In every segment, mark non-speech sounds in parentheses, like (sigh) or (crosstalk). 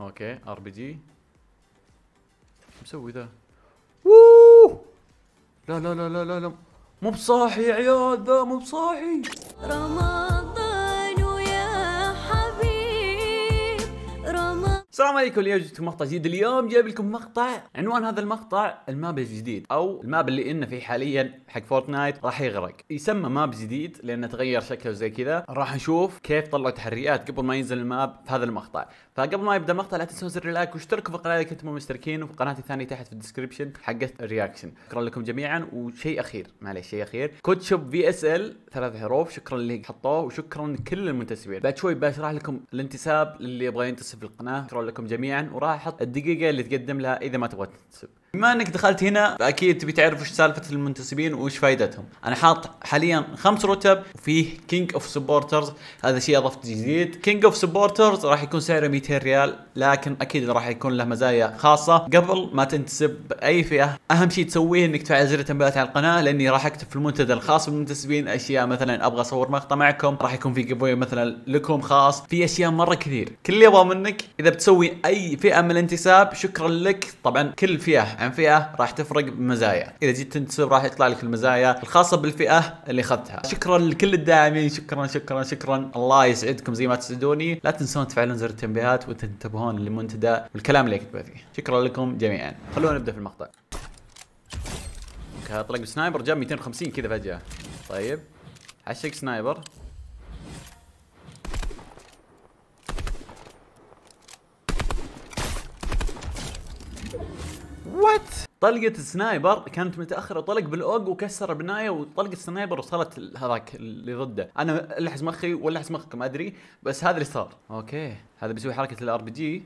اوكي ار بي جي مسوي ذا ووووه لا لا لا لا لا لا مو بصاحي يا عيال ذا مو بصاحي رمضان يا حبيب رمضان السلام عليكم اليوم جبتكم مقطع جديد اليوم جايب لكم مقطع عنوان هذا المقطع الماب الجديد او الماب اللي انه فيه حاليا حق فورتنايت راح يغرق يسمى ماب جديد لانه تغير شكله وزي كذا راح نشوف كيف طلعوا تحريات قبل ما ينزل الماب في هذا المقطع فقبل ما يبدا المقطع لا تنسون زر اللايك واشتركوا في القناه اذا كنتم مشتركين وفي قناتي الثانيه تحت في الديسكربشن حقت الرياكشن شكرا لكم جميعا وشيء اخير معليش شيء اخير كود شوب في اس ال ثلاث حروف شكرا اللي حطوه وشكرا لكل المنتسبين بعد شوي بشرح لكم الانتساب اللي يبغى ينتسب للقناه شكرا لكم جميعا وراح احط الدقيقه اللي تقدم لها اذا ما تبغى تنتسب بما انك دخلت هنا فاكيد تبي تعرف وش سالفه المنتسبين وش فائدتهم انا حاط حاليا خمس رتب وفيه كينج اوف سبورترز هذا شيء اضفت جديد كينج اوف سبورترز راح يكون سعره 200 ريال لكن اكيد راح يكون له مزايا خاصه قبل ما تنتسب باي فئه اهم شيء تسويه انك تفعل زر التنبيهات على القناه لاني راح اكتب في المنتدى الخاص بالمنتسبين اشياء مثلا ابغى اصور مقطع معكم راح يكون في جيفوي مثلا لكم خاص في اشياء مره كثير كل اللي ابغى منك اذا بتسوي اي فئه من الانتساب شكرا لك طبعا كل فئه عن فئه راح تفرق بمزايا اذا جيت تنتسب راح يطلع لك المزايا الخاصه بالفئه اللي اخذتها شكرا لكل الداعمين شكرا شكرا شكرا الله يسعدكم زي ما تسعدوني لا تنسون تفعلون زر التنبيهات وتنتبهون للمنتدى والكلام اللي كتبه فيه شكرا لكم جميعا خلونا نبدا في المقطع اوكي طلق سنايبر جاب 250 كذا فجاه طيب عشق سنايبر طلقة السنايبر كانت متأخرة طلق بالأوج وكسر بناية وطلقة السنايبر وصلت هذاك اللي ضده أنا لحس مخي ولا لحس مخك ما أدري بس هذا اللي صار أوكي هذا بيسوي حركة الار بي جي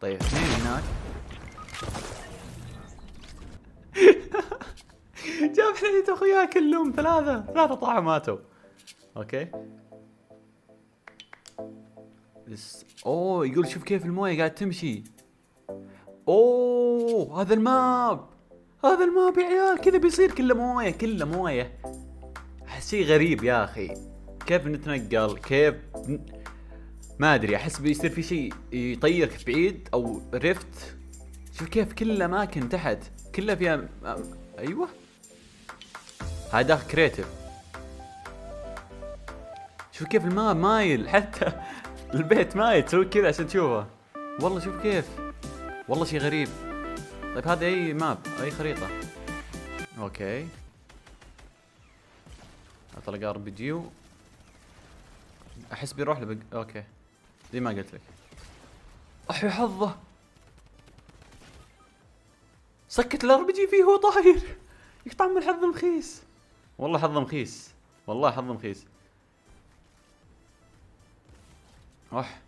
طيب اثنين هناك (laughs) جاب حلية أخوياه كلهم ثلاثة ثلاثة طاحوا ماتوا أوكي اوه يقول شوف كيف المويه قاعد تمشي اوه هذا الماب هذا الماب يا عيال كذا بيصير كله مويه كله مويه شيء غريب يا اخي كيف نتنقل كيف ما ادري احس بيصير في شيء يطيرك بعيد او ريفت شوف كيف كل الاماكن تحت كلها فيها ايوه هذا كريتيف شوف كيف الماء مايل حتى (laughs) البيت مايل تسوي كذا عشان تشوفه والله شوف كيف والله شيء غريب طيب هذا اي ماب اي خريطة اوكي اطلق ار بي جيو احس بيروح لبق اوكي زي ما قلت لك احي حظه سكت الار بي جي فيه هو طاير يقطع من الحظ مخيس والله حظه مخيس والله حظه مخيس اح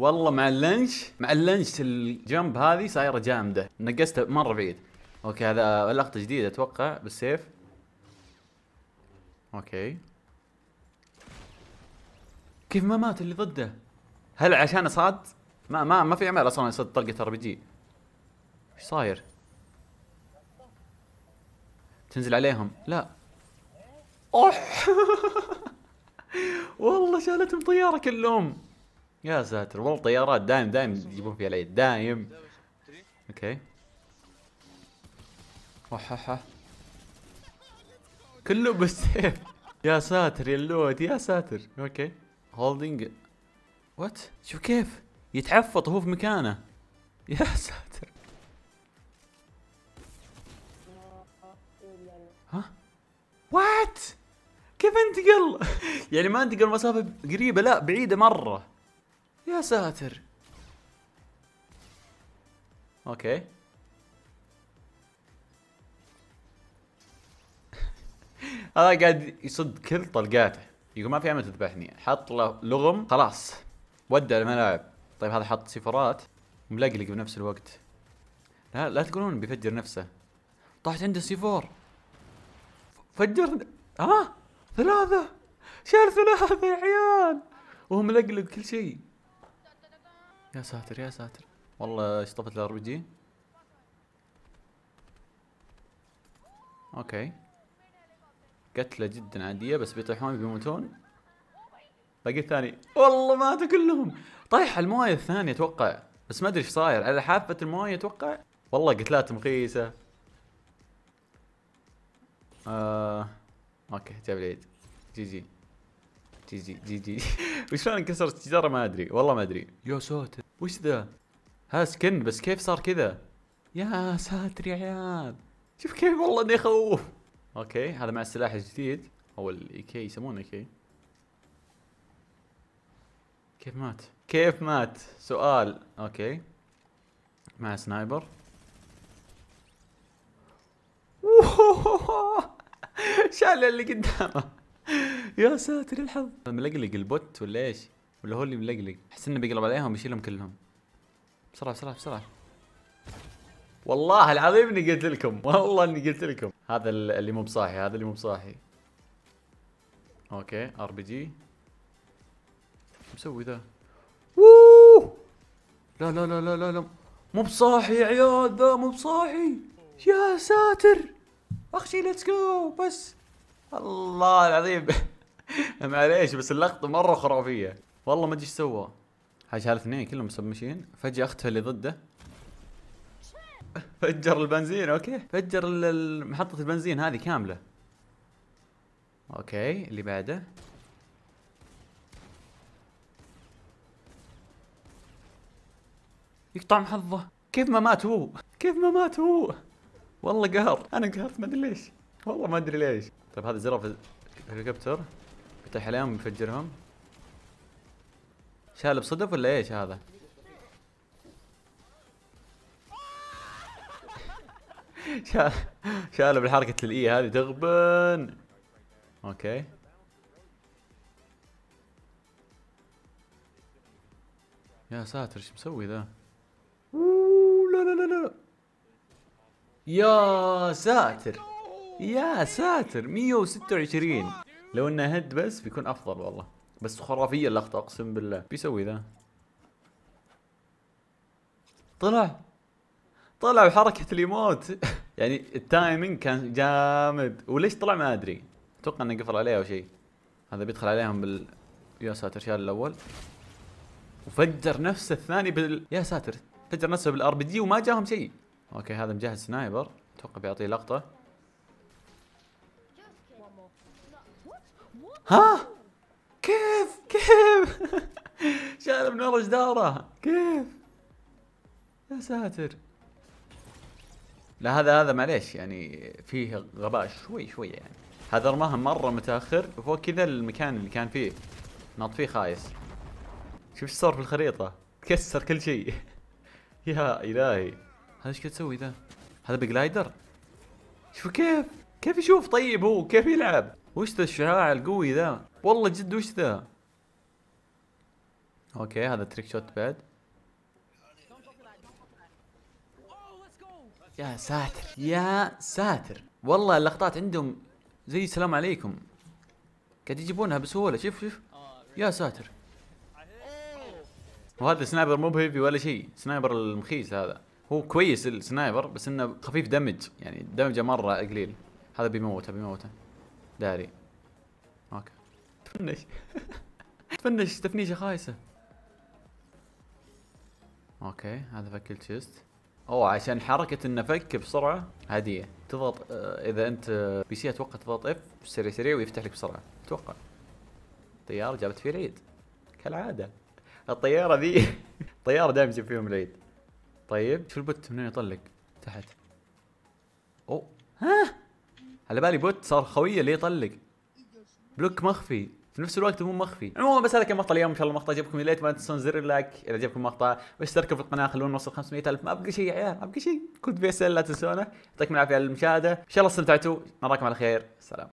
والله مع اللنش مع اللنش الجنب هذه صايره جامده نقزته مره بعيد اوكي هذا لقطه جديده اتوقع بالسيف اوكي كيف ما مات اللي ضده هل عشان صاد ما ما ما في عمل اصلا يصد طلقه ار بي جي ايش صاير تنزل عليهم لا اوح (laughs) والله شالتهم طياره كلهم يا ساتر والله طيارات دايم دايم يجيبون فيها العيد دايم اوكي وححح كله بالسيف يا ساتر يا اللوت يا ساتر اوكي هولدنج وات شوف كيف يتعفط وهو في مكانه يا ساتر ها وات كيف انتقل (laughs) يعني ما انتقل مسافه قريبه لا بعيده مره يا ساتر اوكي (laughs) هذا قاعد يصد كل طلقاته يقول ما في امل تذبحني حط له لغم خلاص ودع الملاعب طيب هذا حط سفرات ملقلق بنفس الوقت لا لا تقولون بيفجر نفسه طاحت عنده سي فجر ها ثلاثة شال ثلاثة يا عيال وهو ملقلق كل شيء يا ساتر يا ساتر والله اشطفت الار بي جي اوكي قتله جدا عاديه بس بيطيحون بيموتون باقي الثاني والله ماتوا كلهم طايح المويه الثانيه اتوقع بس ما ادري ايش صاير على حافه المويه اتوقع والله قتلات مخيسه آه. اوكي جاب العيد جي جي جي جي جي جي (laughs) وشلون انكسرت الشجره ما ادري والله ما ادري يا ساتر وش ذا ها سكن بس كيف صار كذا يا ساتر يا عيال شوف كيف والله اني اخوف اوكي هذا مع السلاح الجديد او الاي كي يسمونه كي كيف مات كيف مات سؤال اوكي مع سنايبر (laughs) شال اللي قدامه يا ساتر الحظ ملقلق البوت ولا ايش؟ ولا هو اللي ملقلق؟ احس انه بيقلب عليهم ويشيلهم كلهم بسرعه بسرعه بسرعه والله العظيم اني قلت لكم والله اني قلت لكم هذا اللي مو بصاحي هذا اللي مو بصاحي اوكي ار بي جي مسوي ذا اوووه لا لا لا لا لا لا مو بصاحي يا عيال ذا مو بصاحي يا ساتر اخشي ليتس جو بس الله العظيم (laughs) معليش بس اللقطه مره خرافيه والله ما ادري ايش سوى حاج هالاثنين كلهم مسمشين فجاه اختها اللي ضده فجر البنزين اوكي فجر محطه البنزين هذه كامله اوكي اللي بعده يقطع محظه كيف ما مات هو كيف ما مات هو والله قهر انا قهرت ما ادري ليش والله ما ادري ليش طيب هذا زرافه هليكوبتر يطيح عليهم يفجرهم شال بصدف ولا ايش هذا (laughs) شال بالحركة الاي هذه تغبن اوكي يا ساتر ايش مسوي ذا لا لا لا لا يا ساتر يا ساتر 126 لو انه هيد بس بيكون افضل والله بس خرافيه اللقطه اقسم بالله بيسوي ذا طلع طلع بحركه الايموت (laughs) يعني التايمنج كان جامد وليش طلع ما ادري اتوقع انه قفل عليه او شيء هذا بيدخل عليهم بال يا ساتر شال الاول وفجر نفسه الثاني بال يا ساتر فجر نفسه بالار بي جي وما جاهم شيء اوكي هذا مجهز سنايبر اتوقع بيعطيه لقطه ها كيف كيف (laughs) شايل من ورا جداره كيف يا ساتر لا هذا هذا معليش يعني فيه غباء شوي شوي يعني هذا رماها مره متاخر وفوق كذا المكان اللي كان فيه ناط فيه خايس شوف ايش صار في الخريطه تكسر كل شيء (laughs) يا الهي هذا ايش قاعد تسوي ذا هذا بجلايدر شوف كيف كيف يشوف طيب هو كيف يلعب وش ذا الشعاع القوي ذا والله جد وش ذا اوكي هذا تريك شوت بعد يا ساتر يا ساتر والله اللقطات عندهم زي السلام عليكم قاعد يجيبونها بسهوله شوف شوف يا ساتر وهذا سنايبر مو بهيفي ولا شيء سنايبر المخيس هذا هو كويس السنايبر بس انه خفيف دمج يعني دمجه مره قليل هذا بيموته بيموته داري اوكي تفنش (laughs) تفنش تفنيشه خايسه اوكي هذا فك الشيست اوه عشان حركة انه فك بسرعة هدية تضغط آه، اذا انت آه، بي سي اتوقع تضغط اف سريع سريع ويفتح لك بسرعة اتوقع طيارة جابت فيه العيد كالعادة الطيارة ذي الطيارة (laughs) دائما يجيب فيهم العيد طيب شو البت من وين يطلق تحت اوه ها على بالي بوت صار خويه ليه يطلق بلوك مخفي في نفس الوقت مو مخفي عموما بس هذا كان مقطع اليوم ان شاء الله المقطع عجبكم يا ليت ما تنسون زر اللايك اذا عجبكم المقطع واشتركوا في القناه خلونا نوصل الف ما بقى شيء يا عيال ما بقى شيء كنت فيصل لا تنسونه يعطيكم العافيه على المشاهده ان شاء الله استمتعتوا نراكم على خير سلام